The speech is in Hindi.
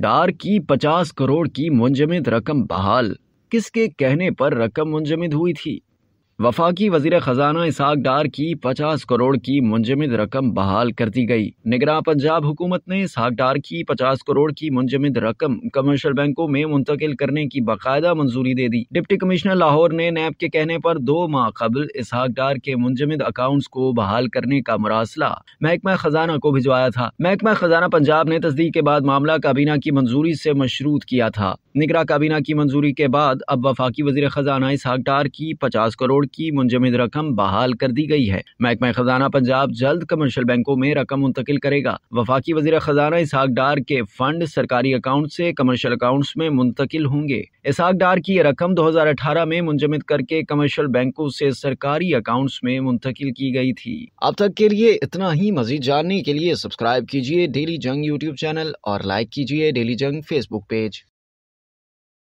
डार की पचास करोड़ की मुंजमद रकम बहाल किसके कहने पर रकम मुंजमद हुई थी वफाकी वजीर खजाना इसहाक डार की पचास करोड़ की मुंजमद रकम बहाल कर दी गई निगरान पंजाब हुकूमत ने इसहाक डार की पचास करोड़ की मुंजमद रकम कमर्शियल बैंकों में मुंतकिल करने की बाकायदा मंजूरी दे दी डिप्टी कमिश्नर लाहौर ने नैब के कहने पर दो माह कबल इसहाक डार के मुंजमद अकाउंट्स को बहाल करने का मुरासला महकमा खजाना को भिजवाया था महकमा खजाना पंजाब ने तस्दीक के बाद मामला काबीना की मंजूरी से मशरूत किया था निगरा काबीना की मंजूरी के बाद अब वफाकी वजीर खजाना इसहाक डार की पचास करोड़ की मुंजमद रकम बहाल कर दी गई है महकमा खजाना पंजाब जल्द कमर्शियल बैंकों में रकम मुंतकिल करेगा वफाकी वजी खजाना इसहाक डार के फंड सरकारी अकाउंट से कमर्शियल अकाउंट में मुंतकिल होंगे इसहाक डार की यह रकम दो हजार अठारह में मुंजमद करके कमर्शियल बैंकों से सरकारी अकाउंट्स में मुंतकिल की गई थी अब तक के लिए इतना ही मजीद जानने के लिए सब्सक्राइब कीजिए डेली जंग यूट्यूब चैनल और लाइक कीजिए डेली जंग फेसबुक पेज